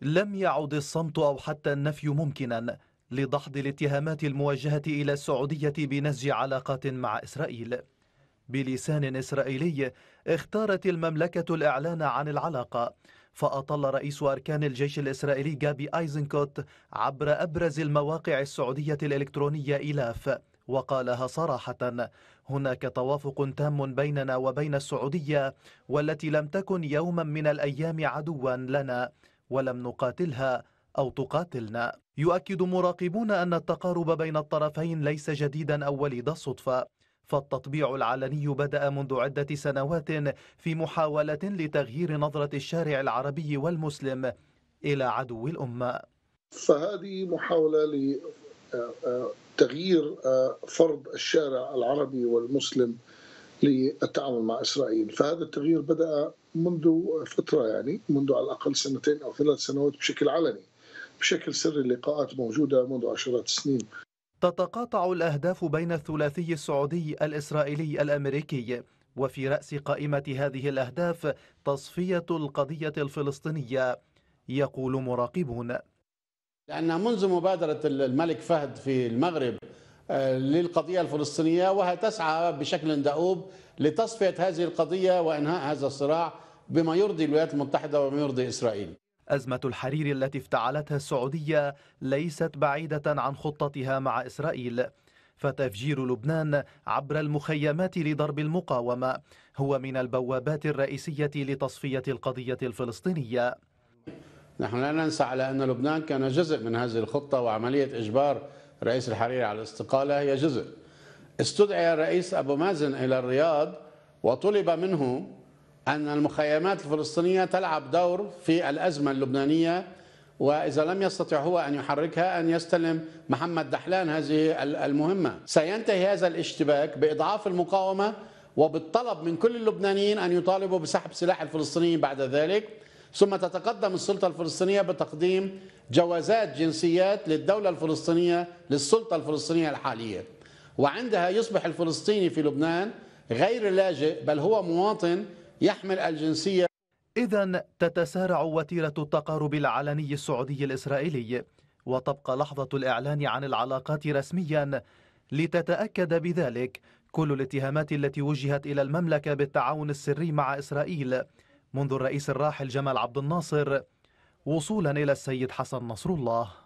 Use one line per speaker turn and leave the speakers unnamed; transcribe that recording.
لم يعد الصمت أو حتى النفي ممكنا لدحض الاتهامات الموجهة إلى السعودية بنسج علاقات مع إسرائيل بلسان إسرائيلي اختارت المملكة الإعلان عن العلاقة فأطل رئيس أركان الجيش الإسرائيلي جابي آيزنكوت عبر أبرز المواقع السعودية الإلكترونية إلاف وقالها صراحة هناك توافق تام بيننا وبين السعودية والتي لم تكن يوما من الأيام عدوا لنا ولم نقاتلها أو تقاتلنا يؤكد مراقبون أن التقارب بين الطرفين ليس جديدا أو وليد الصدفة فالتطبيع العلني بدأ منذ عدة سنوات في محاولة لتغيير نظرة الشارع العربي والمسلم إلى عدو الأمة
فهذه محاولة لتغيير آه، آه، آه، فرض الشارع العربي والمسلم للتعامل مع إسرائيل فهذا التغيير بدأ منذ فترة يعني منذ على الأقل سنتين أو ثلاث سنوات بشكل علني بشكل سري اللقاءات موجودة منذ عشرات السنين
تتقاطع الأهداف بين الثلاثي السعودي الإسرائيلي الأمريكي وفي رأس قائمة هذه الأهداف تصفية القضية الفلسطينية
يقول مراقبون لأن منذ مبادرة الملك فهد في المغرب للقضية الفلسطينية وهي تسعى بشكل دؤوب لتصفية هذه القضية وإنهاء هذا الصراع بما يرضي الولايات المتحدة وما يرضي إسرائيل
أزمة الحرير التي افتعلتها السعودية ليست بعيدة عن خطتها مع إسرائيل فتفجير لبنان عبر المخيمات لضرب المقاومة هو من البوابات الرئيسية لتصفية القضية الفلسطينية
نحن لا ننسى على أن لبنان كان جزء من هذه الخطة وعملية إجبار رئيس الحريري على الاستقالة هي جزء استدعي الرئيس أبو مازن إلى الرياض وطلب منه أن المخيمات الفلسطينية تلعب دور في الأزمة اللبنانية وإذا لم يستطع هو أن يحركها أن يستلم محمد دحلان هذه المهمة سينتهي هذا الاشتباك بإضعاف المقاومة وبالطلب من كل اللبنانيين أن يطالبوا بسحب سلاح الفلسطينيين بعد ذلك ثم تتقدم السلطة الفلسطينية بتقديم جوازات جنسيات للدولة الفلسطينية للسلطة الفلسطينية الحالية وعندها يصبح الفلسطيني في لبنان غير لاجئ بل هو مواطن يحمل الجنسية إذا تتسارع وتيرة
التقارب العلني السعودي الإسرائيلي وتبقى لحظة الإعلان عن العلاقات رسميا لتتأكد بذلك كل الاتهامات التي وجهت إلى المملكة بالتعاون السري مع إسرائيل منذ الرئيس الراحل جمال عبد الناصر وصولا إلى السيد حسن نصر الله